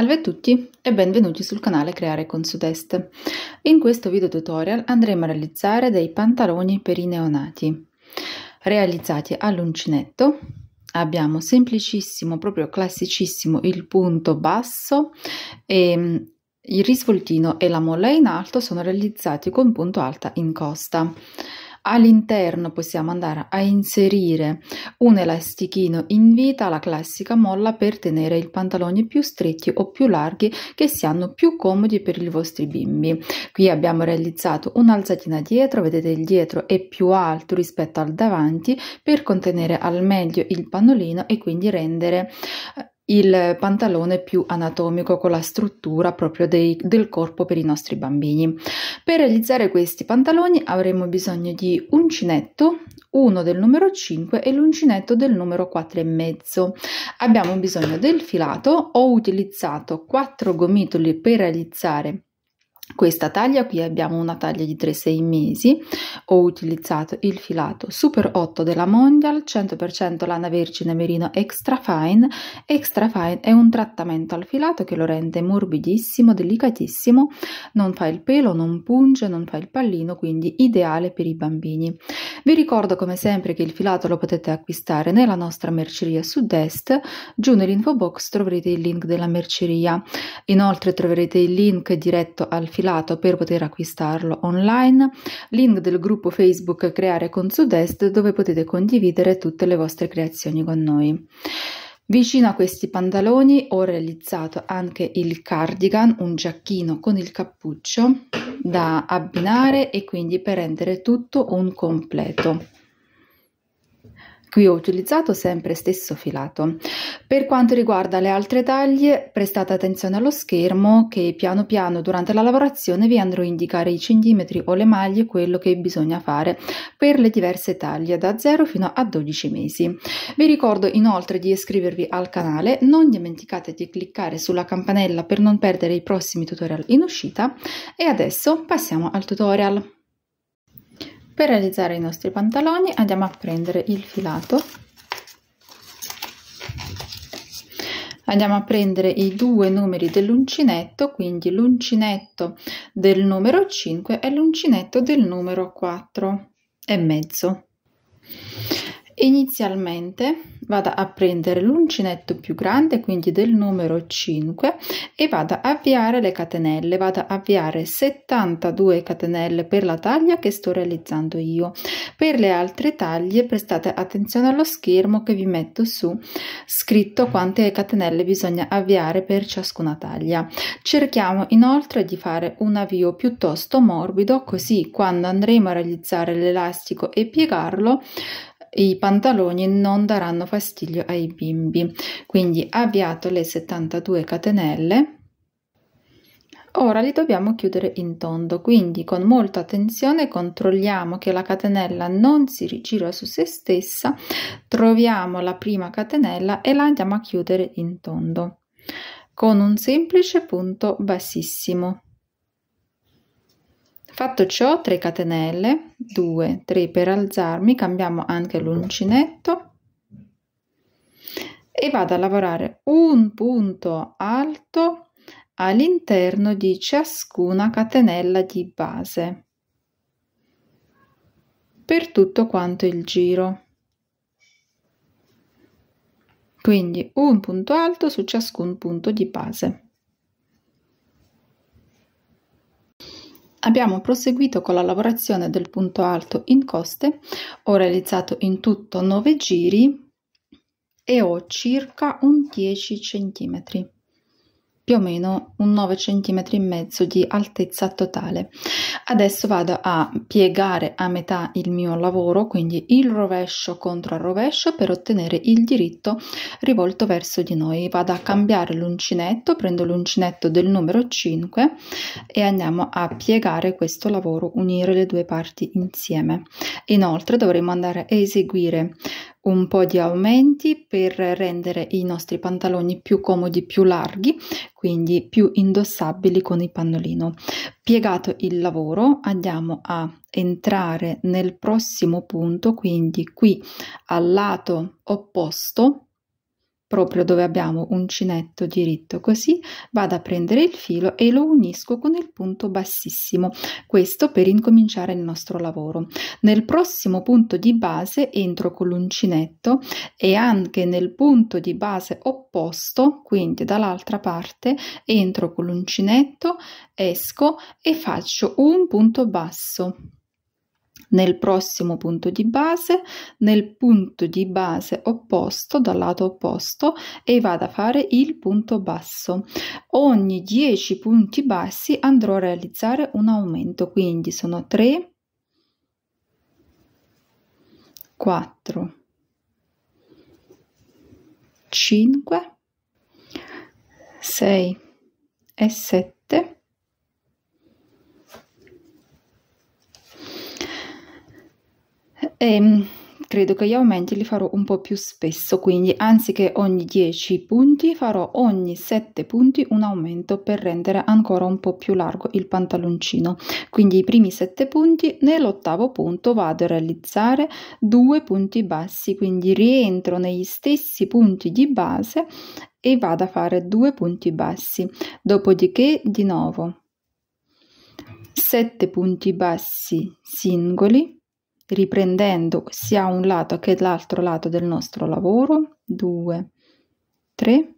Salve a tutti e benvenuti sul canale Creare con Sudest. In questo video tutorial andremo a realizzare dei pantaloni per i neonati. Realizzati all'uncinetto abbiamo semplicissimo, proprio classicissimo il punto basso e mm, il risvoltino e la molla in alto sono realizzati con punto alta in costa. All'interno possiamo andare a inserire un elastichino in vita, la classica molla, per tenere i pantaloni più stretti o più larghi che siano più comodi per i vostri bimbi. Qui abbiamo realizzato un'alzatina dietro, vedete il dietro è più alto rispetto al davanti per contenere al meglio il pannolino e quindi rendere eh, il pantalone più anatomico con la struttura proprio dei, del corpo per i nostri bambini. Per realizzare questi pantaloni avremo bisogno di uncinetto, uno del numero 5 e l'uncinetto del numero e mezzo. Abbiamo bisogno del filato, ho utilizzato 4 gomitoli per realizzare questa taglia qui abbiamo una taglia di 3-6 mesi ho utilizzato il filato super 8 della mondial 100% lana vergine merino extra fine extra fine è un trattamento al filato che lo rende morbidissimo delicatissimo non fa il pelo non punge non fa il pallino quindi ideale per i bambini vi ricordo come sempre che il filato lo potete acquistare nella nostra merceria sud-est giù nell'info box troverete il link della merceria inoltre troverete il link diretto al filato profilato per poter acquistarlo online, link del gruppo Facebook Creare con Sudest dove potete condividere tutte le vostre creazioni con noi. Vicino a questi pantaloni ho realizzato anche il cardigan, un giacchino con il cappuccio da abbinare e quindi per rendere tutto un completo. Qui ho utilizzato sempre stesso filato. Per quanto riguarda le altre taglie, prestate attenzione allo schermo che piano piano durante la lavorazione vi andrò a indicare i centimetri o le maglie, quello che bisogna fare per le diverse taglie da 0 fino a 12 mesi. Vi ricordo inoltre di iscrivervi al canale, non dimenticate di cliccare sulla campanella per non perdere i prossimi tutorial in uscita e adesso passiamo al tutorial per realizzare i nostri pantaloni andiamo a prendere il filato andiamo a prendere i due numeri dell'uncinetto quindi l'uncinetto del numero 5 e l'uncinetto del numero 4 e mezzo Inizialmente vado a prendere l'uncinetto più grande, quindi del numero 5, e vado a avviare le catenelle. Vado a avviare 72 catenelle per la taglia che sto realizzando io. Per le altre taglie prestate attenzione allo schermo che vi metto su scritto quante catenelle bisogna avviare per ciascuna taglia. Cerchiamo inoltre di fare un avvio piuttosto morbido, così quando andremo a realizzare l'elastico e piegarlo i pantaloni non daranno fastidio ai bimbi. Quindi avviato le 72 catenelle, ora li dobbiamo chiudere in tondo. Quindi con molta attenzione controlliamo che la catenella non si rigira su se stessa, troviamo la prima catenella e la andiamo a chiudere in tondo con un semplice punto bassissimo. Fatto ciò, 3 catenelle, 2, 3 per alzarmi, cambiamo anche l'uncinetto e vado a lavorare un punto alto all'interno di ciascuna catenella di base per tutto quanto il giro. Quindi un punto alto su ciascun punto di base. Abbiamo proseguito con la lavorazione del punto alto in coste, ho realizzato in tutto 9 giri e ho circa un 10 centimetri più o meno un 9 cm e mezzo di altezza totale. Adesso vado a piegare a metà il mio lavoro, quindi il rovescio contro il rovescio per ottenere il diritto rivolto verso di noi. Vado a cambiare l'uncinetto, prendo l'uncinetto del numero 5 e andiamo a piegare questo lavoro, unire le due parti insieme. Inoltre dovremo andare a eseguire un po' di aumenti per rendere i nostri pantaloni più comodi, più larghi, quindi più indossabili con il pannolino. Piegato il lavoro, andiamo a entrare nel prossimo punto, quindi qui al lato opposto proprio dove abbiamo uncinetto diritto così vado a prendere il filo e lo unisco con il punto bassissimo questo per incominciare il nostro lavoro nel prossimo punto di base entro con l'uncinetto e anche nel punto di base opposto quindi dall'altra parte entro con l'uncinetto esco e faccio un punto basso nel prossimo punto di base, nel punto di base opposto, dal lato opposto, e vado a fare il punto basso. Ogni 10 punti bassi andrò a realizzare un aumento, quindi sono 3, 4, 5, 6 e 7. e ehm, credo che gli aumenti li farò un po' più spesso, quindi anziché ogni 10 punti farò ogni 7 punti un aumento per rendere ancora un po' più largo il pantaloncino. Quindi i primi 7 punti, nell'ottavo punto vado a realizzare due punti bassi, quindi rientro negli stessi punti di base e vado a fare due punti bassi. Dopodiché di nuovo 7 punti bassi singoli riprendendo sia un lato che l'altro lato del nostro lavoro, 2, 3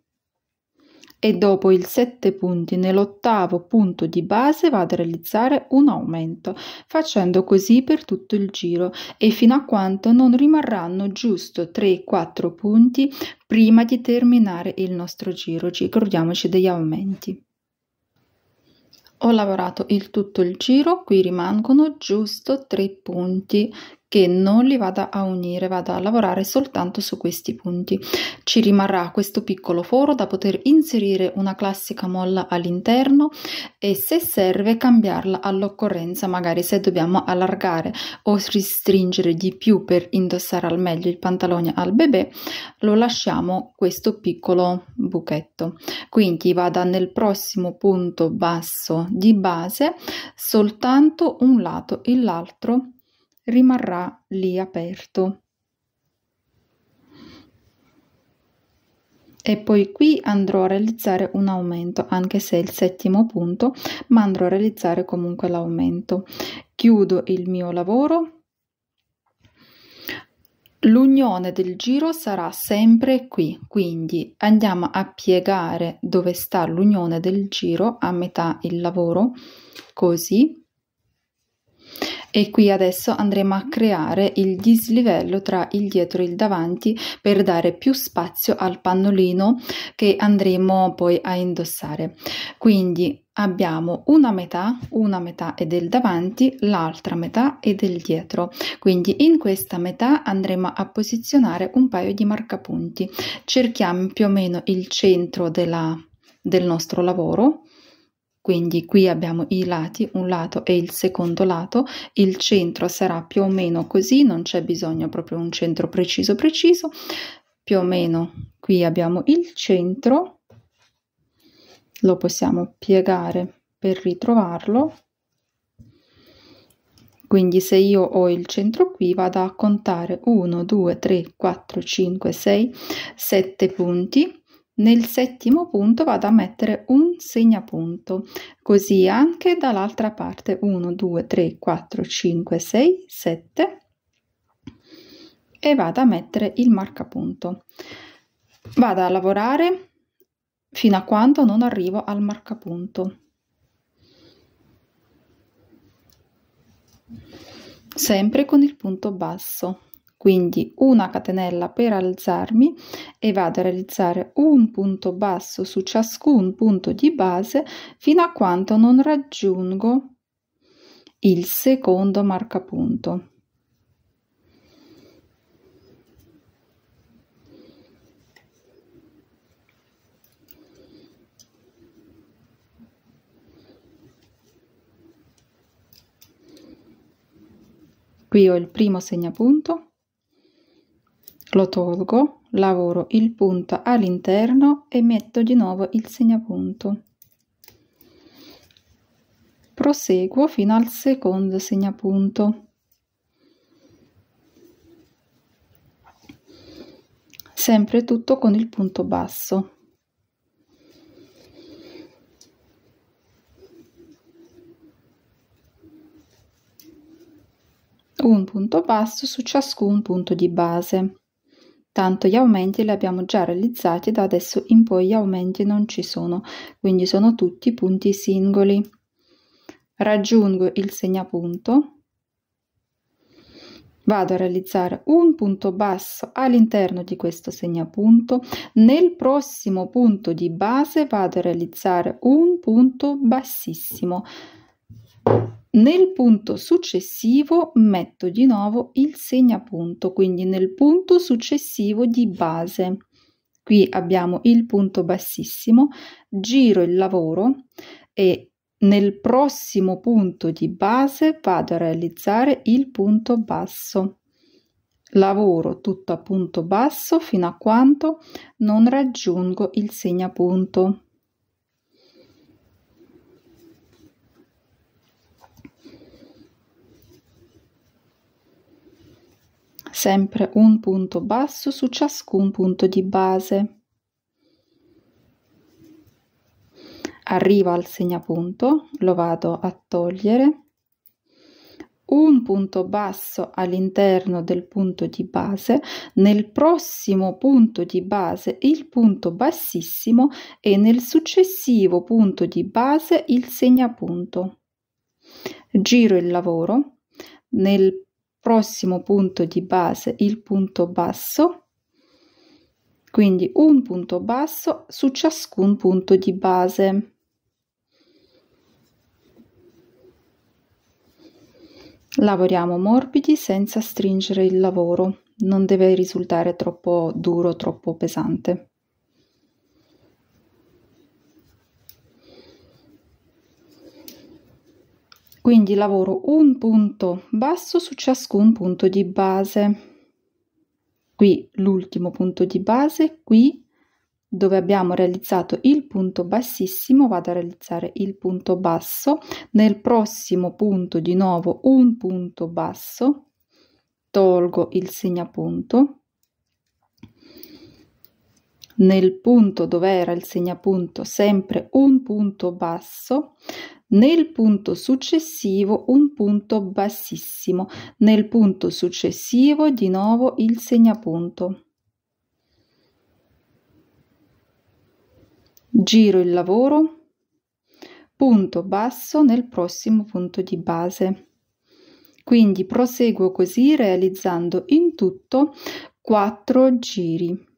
e dopo il 7 punti nell'ottavo punto di base vado a realizzare un aumento, facendo così per tutto il giro e fino a quando non rimarranno giusto 3-4 punti prima di terminare il nostro giro. Ricordiamoci degli aumenti ho lavorato il tutto il giro qui rimangono giusto tre punti che non li vada a unire, vada a lavorare soltanto su questi punti. Ci rimarrà questo piccolo foro da poter inserire una classica molla all'interno e se serve cambiarla all'occorrenza, magari se dobbiamo allargare o ristringere di più per indossare al meglio il pantalone al bebè, lo lasciamo questo piccolo buchetto. Quindi vada nel prossimo punto basso di base soltanto un lato e l'altro rimarrà lì aperto. E poi qui andrò a realizzare un aumento, anche se è il settimo punto, ma andrò a realizzare comunque l'aumento. Chiudo il mio lavoro. L'unione del giro sarà sempre qui, quindi andiamo a piegare dove sta l'unione del giro a metà il lavoro, così e qui adesso andremo a creare il dislivello tra il dietro e il davanti per dare più spazio al pannolino che andremo poi a indossare quindi abbiamo una metà una metà è del davanti l'altra metà è del dietro quindi in questa metà andremo a posizionare un paio di marcapunti cerchiamo più o meno il centro della del nostro lavoro quindi qui abbiamo i lati, un lato e il secondo lato, il centro sarà più o meno così, non c'è bisogno proprio un centro preciso preciso, più o meno qui abbiamo il centro, lo possiamo piegare per ritrovarlo, quindi se io ho il centro qui vado a contare 1, 2, 3, 4, 5, 6, 7 punti, nel settimo punto vado a mettere un segnapunto, così anche dall'altra parte 1, 2, 3, 4, 5, 6, 7 e vado a mettere il marcapunto. Vado a lavorare fino a quando non arrivo al marcapunto. Sempre con il punto basso quindi una catenella per alzarmi e vado a realizzare un punto basso su ciascun punto di base fino a quanto non raggiungo il secondo marcapunto. Qui ho il primo segnapunto lo tolgo, lavoro il punto all'interno e metto di nuovo il segnapunto. Proseguo fino al secondo segnapunto. Sempre tutto con il punto basso. un punto basso su ciascun punto di base tanto gli aumenti li abbiamo già realizzati da adesso in poi gli aumenti non ci sono, quindi sono tutti punti singoli. Raggiungo il segnapunto, vado a realizzare un punto basso all'interno di questo segnapunto, nel prossimo punto di base vado a realizzare un punto bassissimo, nel punto successivo metto di nuovo il segnapunto, quindi nel punto successivo di base. Qui abbiamo il punto bassissimo, giro il lavoro e nel prossimo punto di base vado a realizzare il punto basso. Lavoro tutto a punto basso fino a quando non raggiungo il segnapunto. sempre un punto basso su ciascun punto di base. Arrivo al segnapunto, lo vado a togliere, un punto basso all'interno del punto di base, nel prossimo punto di base il punto bassissimo e nel successivo punto di base il segnapunto. Giro il lavoro, nel prossimo punto di base il punto basso, quindi un punto basso su ciascun punto di base. Lavoriamo morbidi senza stringere il lavoro, non deve risultare troppo duro, troppo pesante. quindi lavoro un punto basso su ciascun punto di base qui l'ultimo punto di base qui dove abbiamo realizzato il punto bassissimo vado a realizzare il punto basso nel prossimo punto di nuovo un punto basso tolgo il segnapunto nel punto dove era il segnapunto sempre un punto basso nel punto successivo un punto bassissimo, nel punto successivo di nuovo il segnapunto. Giro il lavoro, punto basso nel prossimo punto di base. Quindi proseguo così realizzando in tutto 4 giri.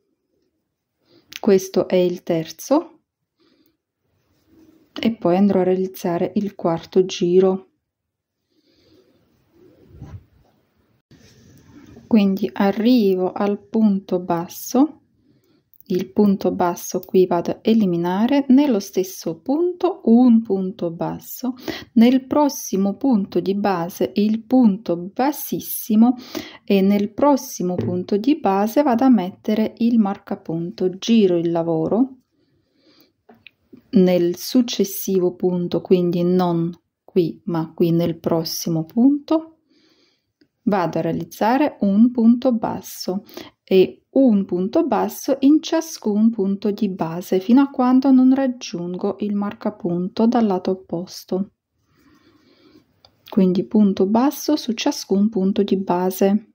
Questo è il terzo e poi andrò a realizzare il quarto giro quindi arrivo al punto basso il punto basso qui vado a eliminare nello stesso punto un punto basso nel prossimo punto di base il punto bassissimo e nel prossimo punto di base vado a mettere il marcapunto giro il lavoro nel successivo punto, quindi non qui ma qui nel prossimo punto, vado a realizzare un punto basso e un punto basso in ciascun punto di base fino a quando non raggiungo il marcapunto dal lato opposto. Quindi punto basso su ciascun punto di base.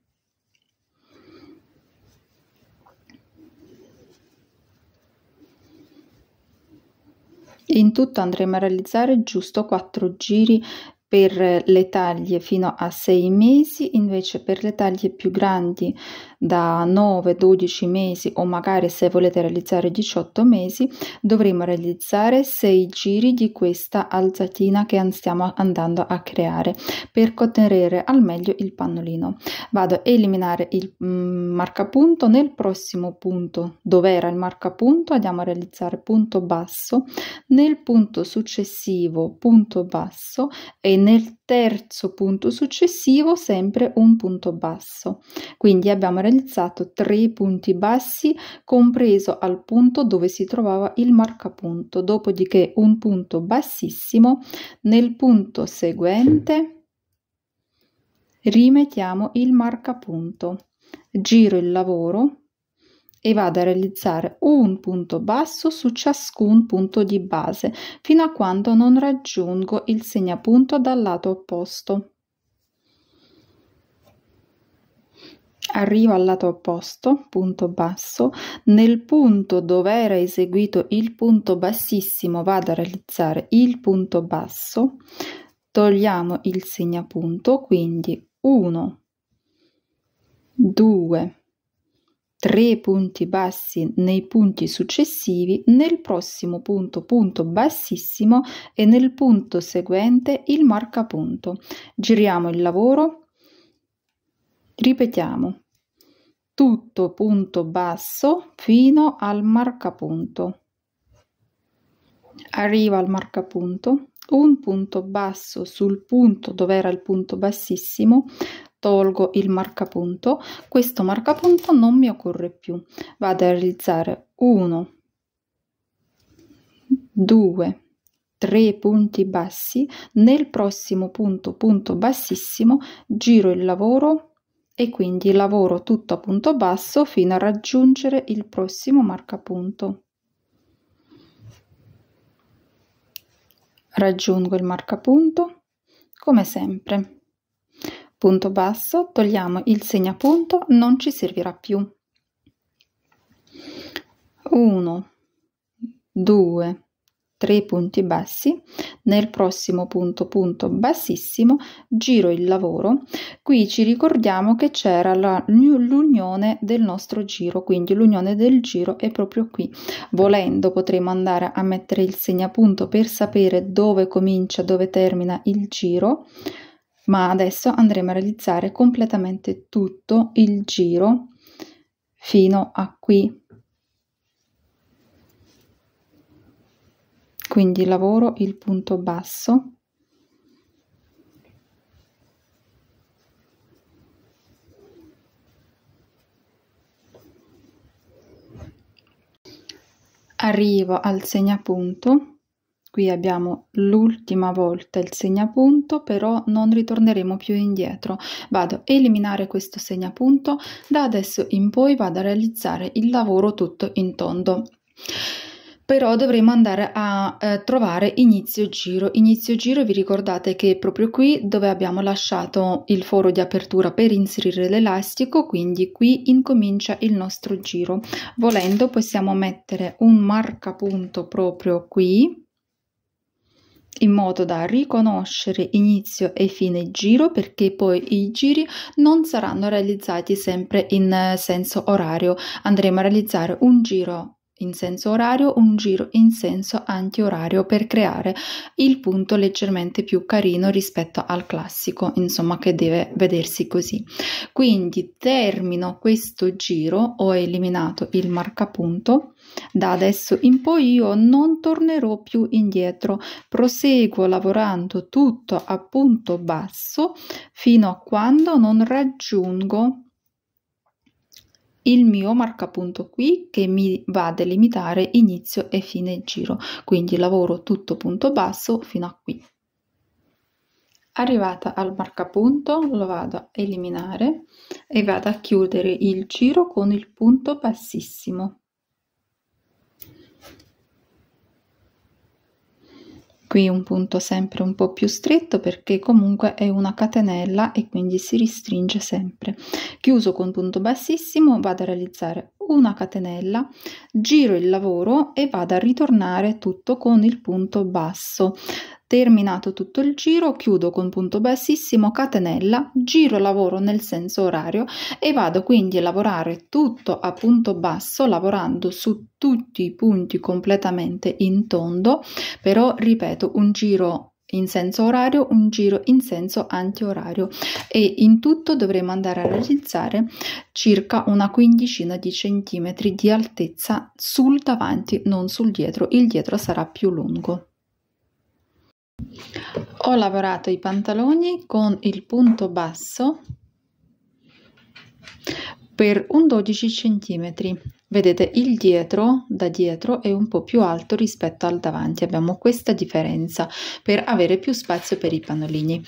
In tutto andremo a realizzare giusto 4 giri per le taglie fino a 6 mesi, invece per le taglie più grandi da 9-12 mesi o magari se volete realizzare 18 mesi dovremo realizzare 6 giri di questa alzatina che stiamo andando a creare per contenere al meglio il pannolino vado a eliminare il mm, marcapunto nel prossimo punto dove era il marcapunto andiamo a realizzare punto basso nel punto successivo punto basso e nel terzo punto successivo sempre un punto basso quindi abbiamo realizzato differenziato tre punti bassi compreso al punto dove si trovava il marcapunto, dopodiché un punto bassissimo nel punto seguente rimettiamo il marcapunto, giro il lavoro e vado a realizzare un punto basso su ciascun punto di base fino a quando non raggiungo il segnapunto dal lato opposto. Arrivo al lato opposto, punto basso, nel punto dove era eseguito il punto bassissimo vado a realizzare il punto basso, togliamo il segnapunto, quindi 1, 2, 3 punti bassi nei punti successivi, nel prossimo punto punto bassissimo e nel punto seguente il marcapunto. Giriamo il lavoro Ripetiamo. Tutto punto basso fino al marcapunto. Arriva al marcapunto, un punto basso sul punto dove era il punto bassissimo, tolgo il marcapunto, questo marcapunto non mi occorre più. Vado a realizzare 1, 2, 3 punti bassi, nel prossimo punto, punto bassissimo, giro il lavoro e quindi lavoro tutto a punto basso fino a raggiungere il prossimo marcapunto. Raggiungo il marcapunto come sempre. Punto basso, togliamo il segnapunto, non ci servirà più. 1 2 3 punti bassi nel prossimo punto punto bassissimo giro il lavoro qui ci ricordiamo che c'era l'unione del nostro giro quindi l'unione del giro è proprio qui volendo potremo andare a mettere il segnapunto per sapere dove comincia dove termina il giro ma adesso andremo a realizzare completamente tutto il giro fino a qui quindi lavoro il punto basso arrivo al segnapunto qui abbiamo l'ultima volta il segnapunto però non ritorneremo più indietro vado a eliminare questo segnapunto da adesso in poi vado a realizzare il lavoro tutto in tondo però dovremo andare a eh, trovare inizio giro. Inizio giro vi ricordate che è proprio qui dove abbiamo lasciato il foro di apertura per inserire l'elastico, quindi qui incomincia il nostro giro. Volendo possiamo mettere un marcapunto proprio qui in modo da riconoscere inizio e fine giro perché poi i giri non saranno realizzati sempre in eh, senso orario andremo a realizzare un giro in senso orario, un giro in senso antiorario per creare il punto leggermente più carino rispetto al classico, insomma che deve vedersi così. Quindi termino questo giro, ho eliminato il marcapunto, da adesso in poi io non tornerò più indietro, proseguo lavorando tutto a punto basso fino a quando non raggiungo il mio marcapunto qui che mi va a delimitare inizio e fine giro quindi lavoro tutto punto basso fino a qui arrivata al marcapunto lo vado a eliminare e vado a chiudere il giro con il punto bassissimo Qui un punto sempre un po' più stretto perché comunque è una catenella e quindi si ristringe sempre. Chiuso con punto bassissimo vado a realizzare una catenella, giro il lavoro e vado a ritornare tutto con il punto basso. Terminato tutto il giro, chiudo con punto bassissimo, catenella, giro lavoro nel senso orario e vado quindi a lavorare tutto a punto basso, lavorando su tutti i punti completamente in tondo, però ripeto un giro in senso orario, un giro in senso antiorario e in tutto dovremo andare a realizzare circa una quindicina di centimetri di altezza sul davanti, non sul dietro, il dietro sarà più lungo ho lavorato i pantaloni con il punto basso per un 12 cm. Vedete il dietro da dietro è un po' più alto rispetto al davanti, abbiamo questa differenza per avere più spazio per i pannolini.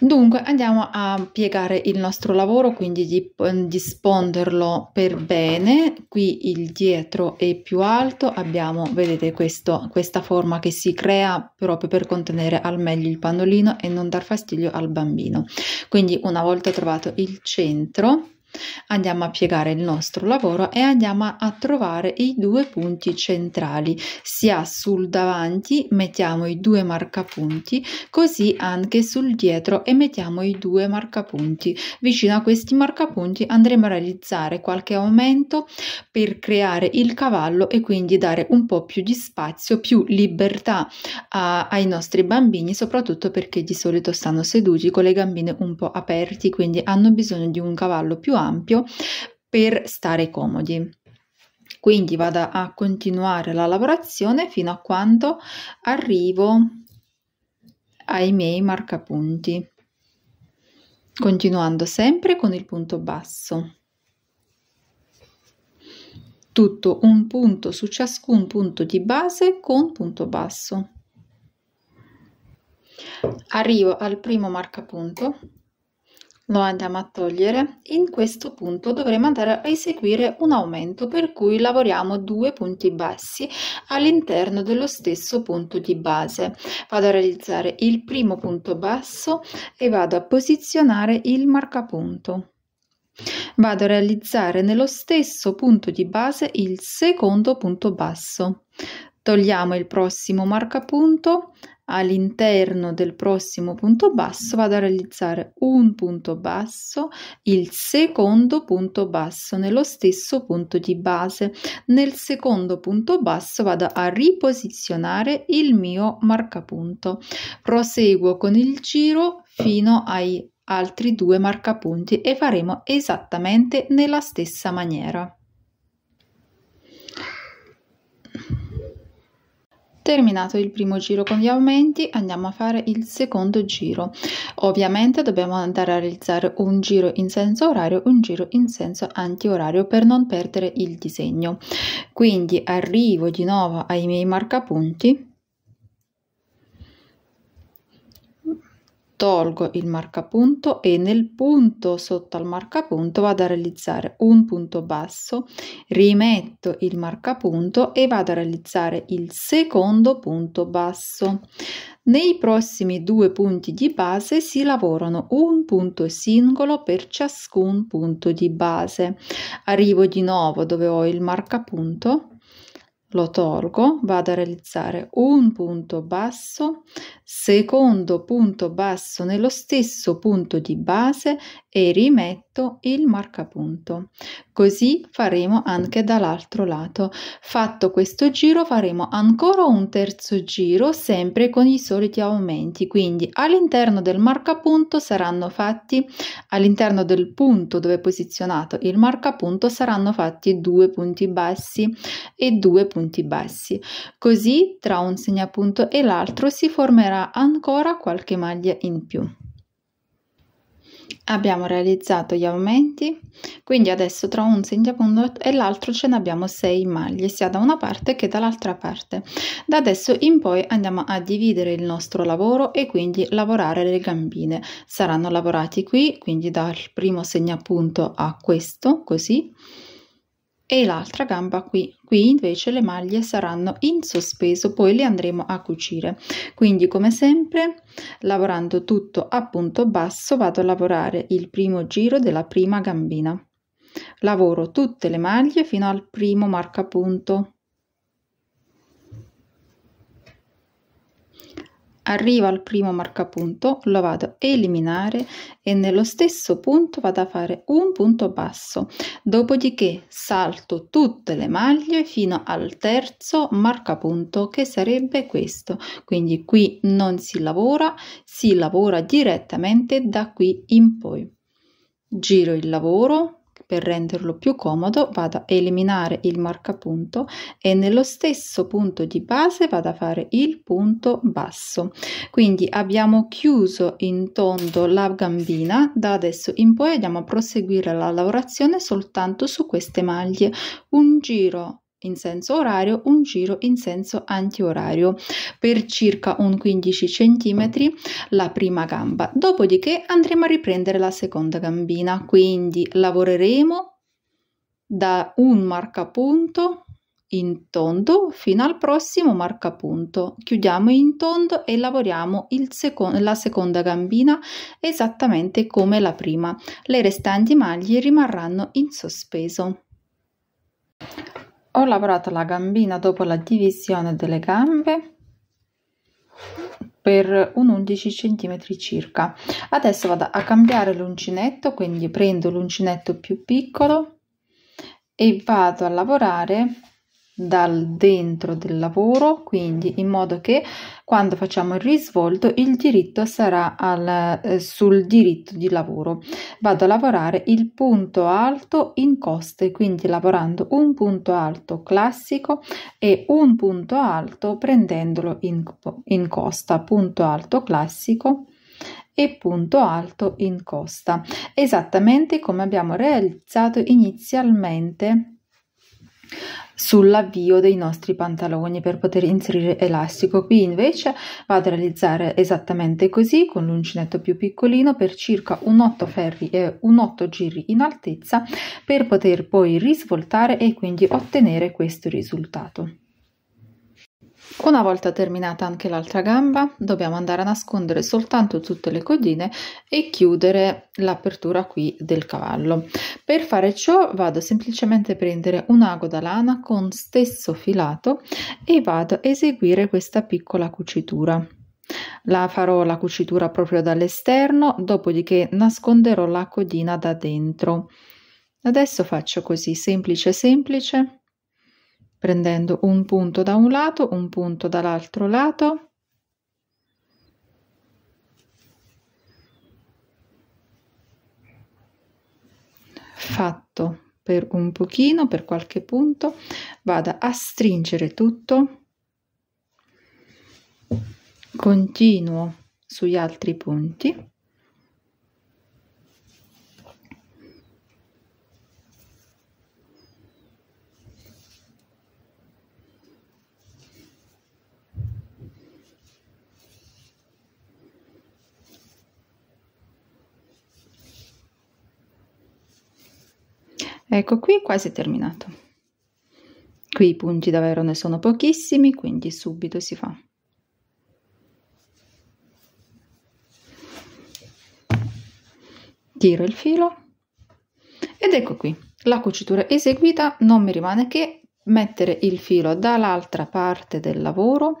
Dunque andiamo a piegare il nostro lavoro, quindi di, di sponderlo per bene, qui il dietro è più alto, abbiamo vedete questo, questa forma che si crea proprio per contenere al meglio il pannolino e non dar fastidio al bambino. Quindi una volta trovato il centro Andiamo a piegare il nostro lavoro e andiamo a trovare i due punti centrali, sia sul davanti mettiamo i due marcapunti, così anche sul dietro e mettiamo i due marcapunti. Vicino a questi marcapunti andremo a realizzare qualche aumento per creare il cavallo e quindi dare un po' più di spazio, più libertà a, ai nostri bambini, soprattutto perché di solito stanno seduti con le gambine un po' aperte, quindi hanno bisogno di un cavallo più alto ampio per stare comodi. Quindi vado a continuare la lavorazione fino a quando arrivo ai miei marcapunti, continuando sempre con il punto basso. Tutto un punto su ciascun punto di base con punto basso. Arrivo al primo marcapunto lo andiamo a togliere, in questo punto dovremo andare a eseguire un aumento per cui lavoriamo due punti bassi all'interno dello stesso punto di base. Vado a realizzare il primo punto basso e vado a posizionare il marcapunto. Vado a realizzare nello stesso punto di base il secondo punto basso. Togliamo il prossimo marcapunto, all'interno del prossimo punto basso vado a realizzare un punto basso, il secondo punto basso nello stesso punto di base. Nel secondo punto basso vado a riposizionare il mio marcapunto. Proseguo con il giro fino ai altri due marcapunti e faremo esattamente nella stessa maniera. Terminato il primo giro con gli aumenti andiamo a fare il secondo giro. Ovviamente dobbiamo andare a realizzare un giro in senso orario un giro in senso antiorario per non perdere il disegno. Quindi arrivo di nuovo ai miei marcapunti tolgo il marcapunto e nel punto sotto al marcapunto vado a realizzare un punto basso, rimetto il marcapunto e vado a realizzare il secondo punto basso. Nei prossimi due punti di base si lavorano un punto singolo per ciascun punto di base. Arrivo di nuovo dove ho il marcapunto lo tolgo, vado a realizzare un punto basso, secondo punto basso nello stesso punto di base e rimetto il marcapunto. Così faremo anche dall'altro lato. Fatto questo giro faremo ancora un terzo giro sempre con i soliti aumenti. Quindi all'interno del marcapunto saranno fatti all'interno del punto dove è posizionato il marcapunto saranno fatti due punti bassi e due punti bassi. Così tra un segnapunto e l'altro si formerà ancora qualche maglia in più abbiamo realizzato gli aumenti quindi adesso tra un segnapunto e l'altro ce ne abbiamo 6 maglie sia da una parte che dall'altra parte da adesso in poi andiamo a dividere il nostro lavoro e quindi lavorare le gambine saranno lavorati qui quindi dal primo segnapunto a questo così e l'altra gamba qui Qui invece le maglie saranno in sospeso, poi le andremo a cucire. Quindi come sempre, lavorando tutto a punto basso, vado a lavorare il primo giro della prima gambina. Lavoro tutte le maglie fino al primo marcapunto. arrivo al primo marcapunto, lo vado a eliminare e nello stesso punto vado a fare un punto basso. Dopodiché salto tutte le maglie fino al terzo marcapunto che sarebbe questo. Quindi qui non si lavora, si lavora direttamente da qui in poi. Giro il lavoro, per renderlo più comodo vado a eliminare il marcapunto e nello stesso punto di base vado a fare il punto basso. Quindi abbiamo chiuso in tondo la gambina, da adesso in poi andiamo a proseguire la lavorazione soltanto su queste maglie. Un giro in senso orario, un giro in senso antiorario per circa un 15 cm la prima gamba. Dopodiché andremo a riprendere la seconda gambina, quindi lavoreremo da un marcapunto in tondo fino al prossimo marcapunto. Chiudiamo in tondo e lavoriamo il seco la seconda gambina esattamente come la prima. Le restanti maglie rimarranno in sospeso ho lavorato la gambina dopo la divisione delle gambe per un 11 centimetri circa adesso vado a cambiare l'uncinetto quindi prendo l'uncinetto più piccolo e vado a lavorare dal dentro del lavoro, quindi in modo che quando facciamo il risvolto il diritto sarà al, eh, sul diritto di lavoro. Vado a lavorare il punto alto in coste, quindi lavorando un punto alto classico e un punto alto prendendolo in, in costa, punto alto classico e punto alto in costa, esattamente come abbiamo realizzato inizialmente sull'avvio dei nostri pantaloni per poter inserire elastico. Qui invece vado a realizzare esattamente così con l'uncinetto più piccolino per circa un 8 ferri e un 8 giri in altezza per poter poi risvoltare e quindi ottenere questo risultato. Una volta terminata anche l'altra gamba dobbiamo andare a nascondere soltanto tutte le codine e chiudere l'apertura qui del cavallo. Per fare ciò vado semplicemente a prendere un ago da lana con stesso filato e vado a eseguire questa piccola cucitura. La farò la cucitura proprio dall'esterno, dopodiché nasconderò la codina da dentro. Adesso faccio così semplice semplice prendendo un punto da un lato, un punto dall'altro lato. Fatto per un pochino, per qualche punto, vado a stringere tutto, continuo sugli altri punti Ecco qui quasi terminato. Qui i punti davvero ne sono pochissimi, quindi subito si fa. Tiro il filo ed ecco qui la cucitura eseguita, non mi rimane che mettere il filo dall'altra parte del lavoro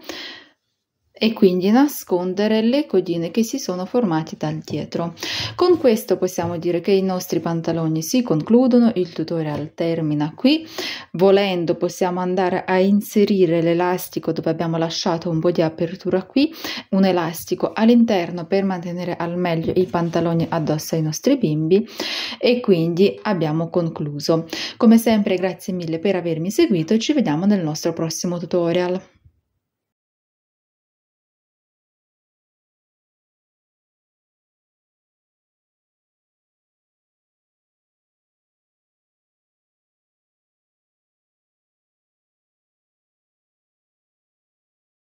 e quindi nascondere le codine che si sono formate dal dietro. Con questo possiamo dire che i nostri pantaloni si concludono, il tutorial termina qui. Volendo possiamo andare a inserire l'elastico dove abbiamo lasciato un po' di apertura qui, un elastico all'interno per mantenere al meglio i pantaloni addosso ai nostri bimbi e quindi abbiamo concluso. Come sempre grazie mille per avermi seguito, ci vediamo nel nostro prossimo tutorial.